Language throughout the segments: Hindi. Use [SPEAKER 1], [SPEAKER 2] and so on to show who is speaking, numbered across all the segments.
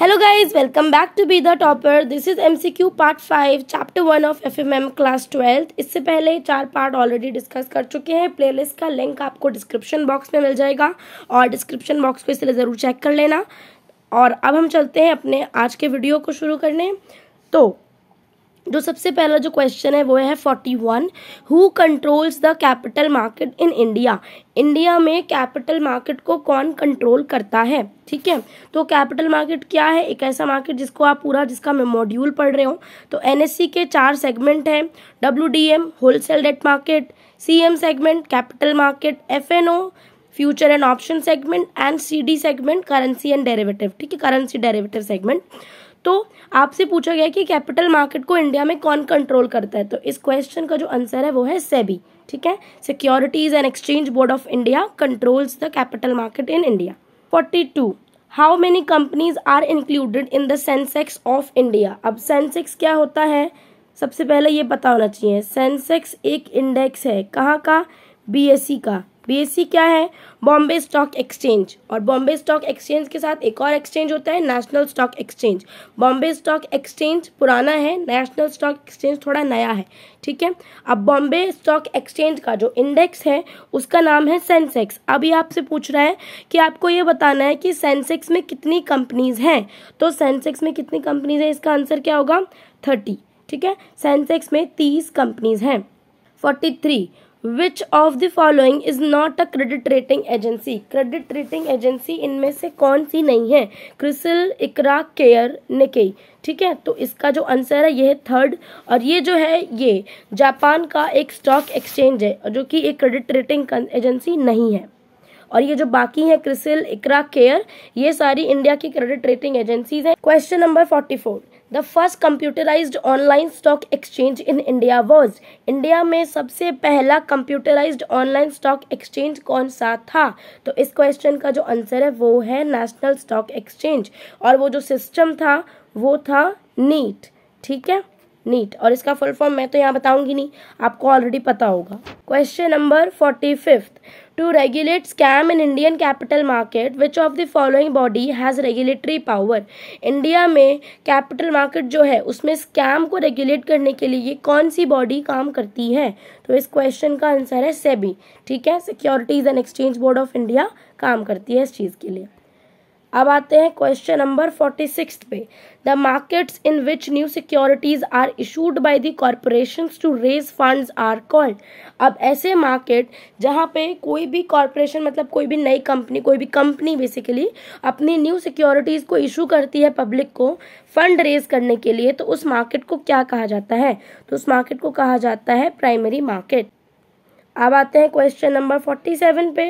[SPEAKER 1] hello guys welcome back to be the topper this is MCQ part five chapter one of FMM class twelfth इससे पहले चार पार्ट ऑलरेडी डिस्कस कर चुके हैं प्लेलिस्ट का लिंक आपको डिस्क्रिप्शन बॉक्स में मिल जाएगा और डिस्क्रिप्शन बॉक्स को इसलिए ज़रूर चेक कर लेना और अब हम चलते हैं अपने आज के वीडियो को शुरू करने तो जो सबसे पहला जो क्वेश्चन है वो है forty one who controls the capital market in India India में कैपिटल मार्केट को कौन कंट्रोल करता है ठीक है तो कैपिटल मार्केट क्या है एक ऐसा मार्केट जिसको आप पूरा जिसका मॉड्यूल पढ़ रहे हो तो एन e के चार सेगमेंट हैं W D M wholesale debt market C M segment capital market F N O future and option segment and C D segment currency and derivative ठीक है करेंसी डेरेवेटिव सेगमेंट तो आपसे पूछा गया कि कैपिटल मार्केट को इंडिया में कौन कंट्रोल करता है तो इस क्वेश्चन का जो आंसर है वो है सेबी ठीक है securities and exchange board of India controls the capital market in India forty two how many companies are included in the Sensex of India अब सेंसेक्स क्या होता है सबसे पहले ये पता होना चाहिए सेंसेक्स एक इंडेक्स है कहाँ का बी e का बीएससी क्या है बॉम्बे स्टॉक एक्सचेंज और बॉम्बे स्टॉक एक्सचेंज के साथ एक और एक्सचेंज होता है National Stock Exchange Bombay Stock Exchange पुराना है नेशनल स्टॉक एक्सचेंज थोड़ा नया है ठीक है अब बॉम्बे स्टॉक एक्सचेंज का जो इंडेक्स है उसका नाम है सेंसेक्स अभी आपसे पूछ रहा है कि आपको ये बताना है कि सेंसेक्स में कितनी कंपनीज हैं तो सेंसेक्स में कितनी कंपनीज है इसका आंसर क्या होगा थर्टी ठीक है सेंसेक्स में तीस कंपनीज हैं forty three which of the following is not a credit rating agency credit rating agency इनमें से कौन सी नहीं है क्रिसल इकरा केयर निकेई ठीक है तो इसका जो आंसर है ये है थर्ड और ये जो है ये जापान का एक स्टॉक एक्सचेंज है जो कि एक क्रेडिट रेटिंग एजेंसी नहीं है और ये जो बाकी है क्रिसिल इकरा केयर ये सारी इंडिया की क्रेडिट रेटिंग एजेंसीज हैं question number forty four the first computerise online stock exchange in India was India में सबसे पहला कंप्यूटराइज ऑनलाइन स्टॉक एक्सचेंज कौन सा था तो इस क्वेश्चन का जो आंसर है वो है नेशनल स्टॉक एक्सचेंज और वो जो सिस्टम था वो था नीट ठीक है नीट और इसका फुल फॉर्म मैं तो यहाँ बताऊंगी नहीं आपको ऑलरेडी पता होगा question number forty fifth to regulate scam in Indian capital market which of the following body has regulatory power India में कैपिटल मार्केट जो है उसमें स्कैम को रेगुलेट करने के लिए कौन सी बॉडी काम करती है तो इस क्वेश्चन का आंसर है सेबी ठीक है securities and exchange board of India काम करती है इस चीज़ के लिए अब आते हैं क्वेश्चन नंबर फोर्टी सिक्स पे the markets in which new securities are issued by the corporation to raise fund are called अब ऐसे मार्केट जहाँ पे कोई भी कॉरपोरेशन मतलब कोई भी नई कंपनी कोई भी कंपनी बेसिकली अपनी न्यू सिक्योरिटीज़ को इशू करती है पब्लिक को फंड रेज करने के लिए तो उस मार्केट को क्या कहा जाता है तो उस मार्केट को कहा जाता है प्राइमरी मार्केट अब आते हैं क्वेश्चन नंबर फोर्टी सेवन पे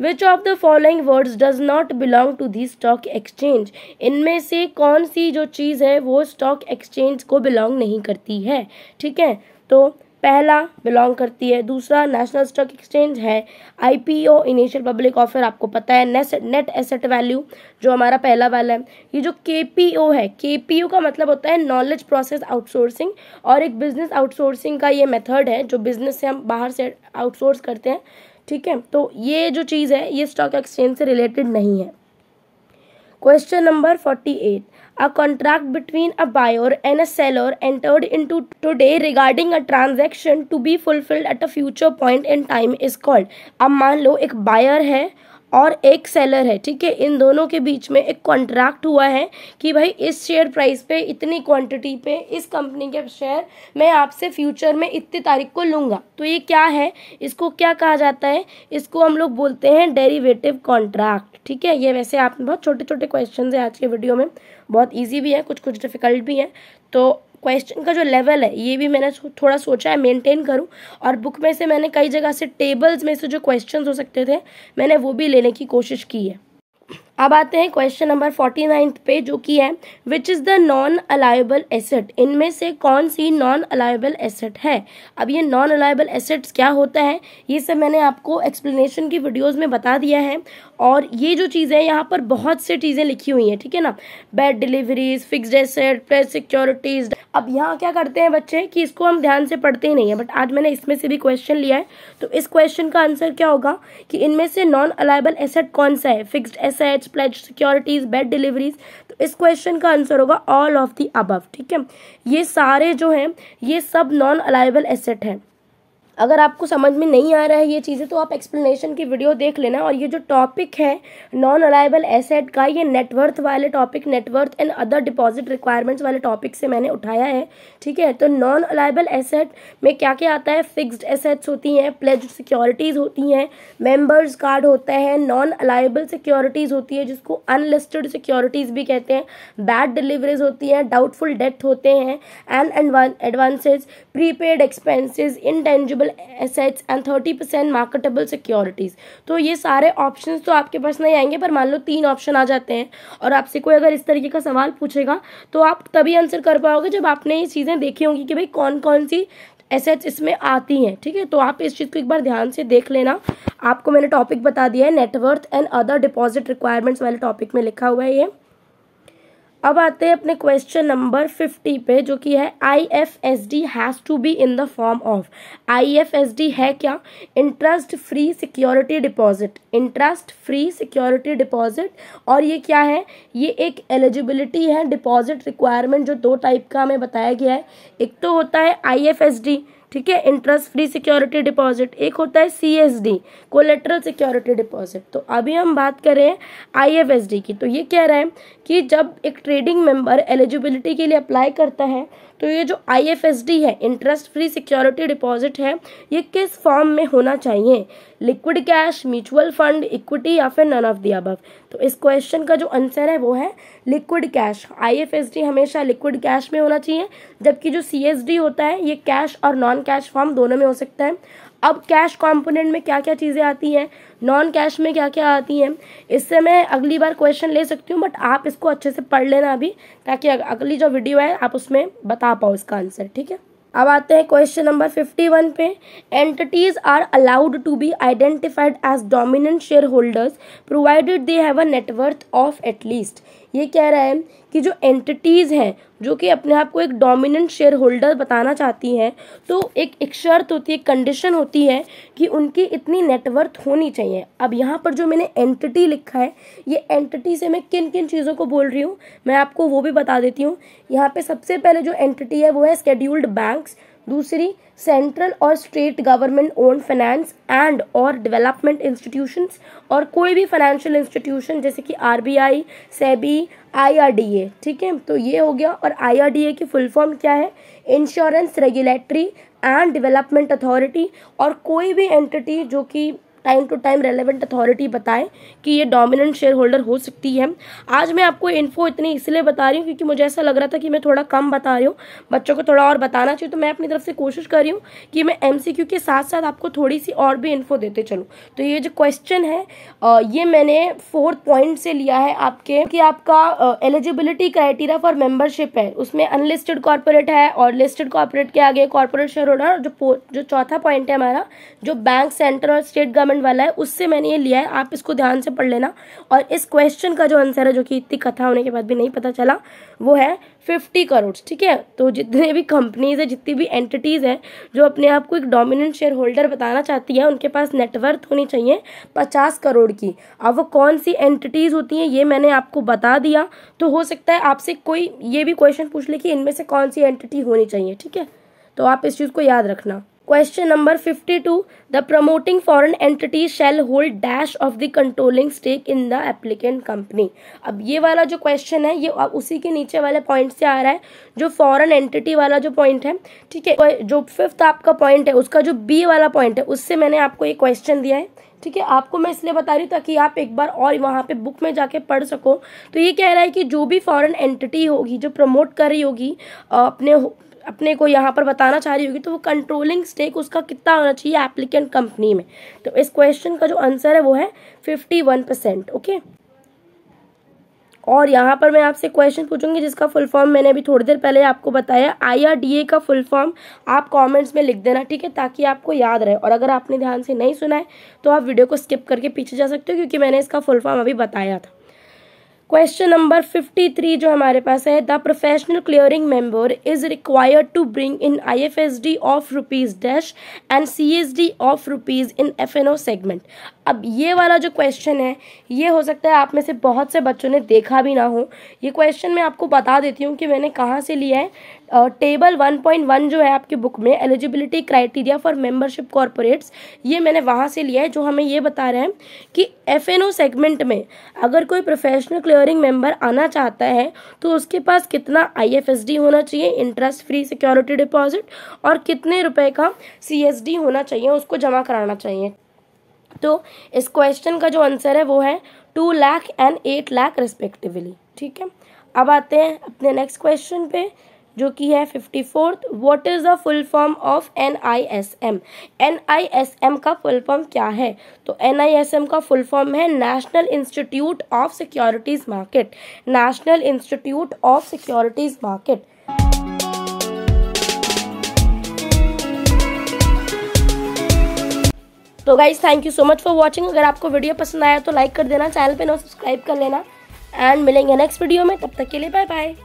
[SPEAKER 1] which of the following words does not belong to the stock exchange इनमें से कौन सी जो चीज़ है वो स्टॉक एक्सचेंज को बिलोंग नहीं करती है ठीक है तो पहला बिलोंग करती है दूसरा नेशनल स्टॉक एक्सचेंज है आईपीओ इनिशियल पब्लिक ऑफर आपको पता है नेट नेट एसेट वैल्यू जो हमारा पहला वाला है ये जो केपीओ है केपीओ का मतलब होता है नॉलेज प्रोसेस आउटसोर्सिंग और एक बिजनेस आउटसोर्सिंग का ये मेथड है जो बिजनेस से हम बाहर से आउटसोर्स करते हैं ठीक है तो ये जो चीज़ है ये स्टॉक एक्सचेंज से रिलेटेड नहीं है question number forty eight a contract between a buyer and a seller entered into today regarding a transaction to be fulfilled at a future point in time is called अब मान लो एक बायर है और एक सेलर है ठीक है इन दोनों के बीच में एक कॉन्ट्रैक्ट हुआ है कि भाई इस शेयर प्राइस पे इतनी क्वांटिटी पे इस कंपनी के शेयर मैं आपसे फ्यूचर में इतनी तारीख को लूँगा तो ये क्या है इसको क्या कहा जाता है इसको हम लोग बोलते हैं डेरीवेटिव कॉन्ट्रैक्ट ठीक है ये वैसे आप बहुत छोटे छोटे क्वेश्चन हैं आज के वीडियो में बहुत ईजी भी है कुछ कुछ डिफिकल्ट भी हैं तो क्वेश्चन का जो लेवल है ये भी मैंने थोड़ा सोचा है मेंटेन करूं और बुक में से मैंने कई जगह से टेबल्स में से जो क्वेश्चन हो सकते थे मैंने वो भी लेने की कोशिश की है अब आते हैं क्वेश्चन नंबर फोर्टी नाइन्थ पे जो कि है which is the non allowable asset इनमें से कौन सी नॉन अलायबल एसेट है अब ये नॉन अलायबल एसेट्स क्या होता है ये सब मैंने आपको एक्सप्लेनेशन की वीडियोस में बता दिया है और ये जो चीज़ें यहाँ पर बहुत सी चीज़ें लिखी हुई हैं ठीक है ना bad deliveries fixed asset press securities अब यहाँ क्या करते हैं बच्चे कि इसको हम ध्यान से पढ़ते ही नहीं है बट आज मैंने इसमें से भी क्वेश्चन लिया है तो इस क्वेश्चन का आंसर क्या होगा कि इनमें से नॉन अलायबल एसेट कौन सा है fixed assets pledge securities bad deliveries तो इस क्वेश्चन का आंसर होगा ऑल ऑफ दी अबव ठीक है ये सारे जो हैं ये सब नॉन अलाइबल एसेट हैं अगर आपको समझ में नहीं आ रहा है ये चीज़ें तो आप एक्सप्लेनेशन की वीडियो देख लेना और ये जो टॉपिक है नॉन अलाइबल एसेट का ये नेटवर्थ वाले topic net worth and other deposit requirements वाले टॉपिक से मैंने उठाया है ठीक है तो नॉन अलाइबल एसेट में क्या क्या आता है फिक्स्ड एसेट्स होती हैं प्लेज सिक्योरिटीज़ होती हैं मेम्बर्स कार्ड होता है नॉन अलाइबल सिक्योरिटीज़ होती है जिसको अनलिस्टेड सिक्योरिटीज़ भी कहते हैं बैड डिलीवरीज होती हैं डाउटफुल डेट होते हैं and advances prepaid expenses intangible marketable assets and thirty percent marketable securities तो ये सारे ऑप्शन तो आपके पास नहीं आएंगे पर मान लो तीन ऑप्शन आ जाते हैं और आपसे कोई अगर इस तरीके का सवाल पूछेगा तो आप तभी आंसर कर पाओगे जब आपने ये चीज़ें देखी होंगी कि भाई कौन कौन सी एसेट्स इसमें आती हैं ठीक है तो आप इस चीज़ को एक बार ध्यान से देख लेना आपको मैंने टॉपिक बता दिया है net worth and other deposit requirements वाले टॉपिक में लिखा हुआ है ये अब आते हैं अपने क्वेश्चन नंबर फिफ्टी पे जो कि है I F S D has to be in the form of I F S D है क्या interest free security deposit interest free security deposit और ये क्या है ये एक एलिजिबिलिटी है डिपॉजिट रिक्वायरमेंट जो दो टाइप का हमें बताया गया है एक तो होता है आई एफ एस डी ठीक है इंटरेस्ट फ्री सिक्योरिटी डिपॉजिट एक होता है C S D collateral security deposit तो अभी हम बात करें आई एफ एस डी की तो ये कह रहा है कि जब एक ट्रेडिंग मेंबर एलिजिबिलिटी के लिए अप्लाई करता है तो ये जो आई एफ एस डी है इंटरेस्ट फ्री सिक्योरिटी डिपॉजिट है ये किस फॉर्म में होना चाहिए liquid cash mutual fund equity या फिर नन ऑफ दी अबव तो इस क्वेश्चन का जो आंसर है वो है liquid cash I F S D हमेशा लिक्विड कैश में होना चाहिए जबकि जो सी एस डी होता है ये कैश और नॉन कैश फॉर्म दोनों में हो सकता है अब कैश कंपोनेंट में क्या क्या चीज़ें आती हैं नॉन कैश में क्या क्या आती हैं इससे मैं अगली बार क्वेश्चन ले सकती हूँ बट आप इसको अच्छे से पढ़ लेना अभी ताकि अगली जो वीडियो है आप उसमें बता पाओ इसका आंसर ठीक है अब आते हैं क्वेश्चन नंबर फिफ्टी वन पे entities are allowed to be identified as dominant shareholders provided they have a net worth of at least ये कह रहा है कि जो एंटिटीज़ हैं जो कि अपने आप को एक डोमिनेंट शेयर होल्डर बताना चाहती हैं तो एक एक शर्त होती है कंडीशन होती है कि उनकी इतनी नेटवर्थ होनी चाहिए अब यहाँ पर जो मैंने एंटिटी लिखा है ये एंटिटी से मैं किन किन चीज़ों को बोल रही हूँ मैं आपको वो भी बता देती हूँ यहाँ पर सबसे पहले जो एंटिटी है वो है स्केड्यूल्ड बैंक्स दूसरी सेंट्रल और state government own finance and और डेवलपमेंट इंस्टीट्यूशंस और कोई भी फाइनेंशियल इंस्टीट्यूशन जैसे कि आरबीआई सेबी आईआरडीए ठीक है तो ये हो गया और आईआरडीए की फुल फॉर्म क्या है insurance regulatory and development authority और कोई भी एंटिटी जो कि time to time relevant authority बताएं कि ये डोमिनेंट शेयर होल्डर हो सकती है आज मैं आपको इन्फो इतनी इसलिए बता रही हूँ क्योंकि मुझे ऐसा लग रहा था कि मैं थोड़ा कम बता रही हूँ बच्चों को थोड़ा और बताना चाहिए तो मैं अपनी तरफ से कोशिश कर रही हूँ कि मैं एम के साथ साथ आपको थोड़ी सी और भी इन्फो देते चलूँ तो ये जो क्वेश्चन है ये मैंने फोर्थ पॉइंट से लिया है आपके कि आपका एलिजिबिलिटी क्राइटेरिया फॉर मेंबरशिप है उसमें अनलिस्टेड कॉर्पोरेट है और लिस्टेड कॉर्पोरेट के आगे कॉर्पोरेट शेयर होल्डर जो जो चौथा पॉइंट है हमारा जो बैंक सेंटर और स्टेट गवर्नमेंट डायमंड वाला है उससे मैंने ये लिया है आप इसको ध्यान से पढ़ लेना और इस क्वेश्चन का जो आंसर है जो कि इतनी कथा होने के बाद भी नहीं पता चला वो है फिफ्टी करोड़ ठीक है तो जितने भी कंपनीज है जितनी भी एंटिटीज़ हैं जो अपने आप को एक डोमिनेंट शेयर होल्डर बताना चाहती है उनके पास नेटवर्थ होनी चाहिए पचास करोड़ की अब वो कौन सी एंटिटीज़ होती हैं ये मैंने आपको बता दिया तो हो सकता है आपसे कोई ये भी क्वेश्चन पूछ ले कि इनमें से कौन सी एंटिटी होनी चाहिए ठीक है तो आप इस चीज़ को याद रखना question number fifty two the promoting foreign entity shall hold dash of the controlling stake in the applicant company अब ये वाला जो क्वेश्चन है ये उसी के नीचे वाले पॉइंट से आ रहा है जो फॉरन एंटिटी वाला जो पॉइंट है ठीक है जो फिफ्थ आपका पॉइंट है उसका जो बी वाला पॉइंट है उससे मैंने आपको एक क्वेश्चन दिया है ठीक है आपको मैं इसलिए बता रही हूँ ताकि आप एक बार और वहाँ पे बुक में जाके पढ़ सको तो ये कह रहा है कि जो भी फॉरेन एंटिटी होगी जो प्रमोट कर रही होगी अपने अपने को यहाँ पर बताना चाह रही होगी तो वो कंट्रोलिंग स्टेक उसका कितना होना चाहिए एप्लीकेंट कंपनी में तो इस क्वेश्चन का जो आंसर है वो है फिफ्टी वन परसेंट ओके और यहाँ पर मैं आपसे क्वेश्चन पूछूंगी जिसका फुल फॉर्म मैंने अभी थोड़ी देर पहले आपको बताया आईआरडीए का फुल फॉर्म आप कमेंट्स में लिख देना ठीक है ताकि आपको याद रहे और अगर आपने ध्यान से नहीं सुना है तो आप वीडियो को स्किप करके पीछे जा सकते हो क्योंकि मैंने इसका फुल फॉर्म अभी बताया था क्वेश्चन नंबर फिफ्टी थ्री जो हमारे पास है the professional clearing member is required to bring in I F S D of rupees dash and C S D of rupees in F N O segment अब ये वाला जो क्वेश्चन है ये हो सकता है आप में से बहुत से बच्चों ने देखा भी ना हो ये क्वेश्चन मैं आपको बता देती हूँ कि मैंने कहाँ से लिया है टेबल वन पॉइंट वन जो है आपकी बुक में eligibility criteria for membership corporates ये मैंने वहाँ से लिया है जो हमें ये बता रहे हैं कि एफ सेगमेंट में अगर कोई प्रोफेशनल क्लियरिंग मेम्बर आना चाहता है तो उसके पास कितना आई होना चाहिए इंटरेस्ट फ्री सिक्योरिटी डिपॉजिट और कितने रुपये का सी होना चाहिए उसको जमा कराना चाहिए तो इस क्वेश्चन का जो आंसर है वो है two lakh and eight lakh respectively ठीक है अब आते हैं अपने नेक्स्ट क्वेश्चन पे जो कि है fifty fourth what is the full form of N I S M N I S M का फुल फॉर्म क्या है तो एन आई एस एम का फुल फॉर्म है national institute of securities market national institute of securities market तो guys thank you so much for watching अगर आपको वीडियो पसंद आया तो लाइक कर देना चैनल पर ना सब्सक्राइब कर लेना एंड मिलेंगे नेक्स्ट वीडियो में तब तक के लिए बाय बाय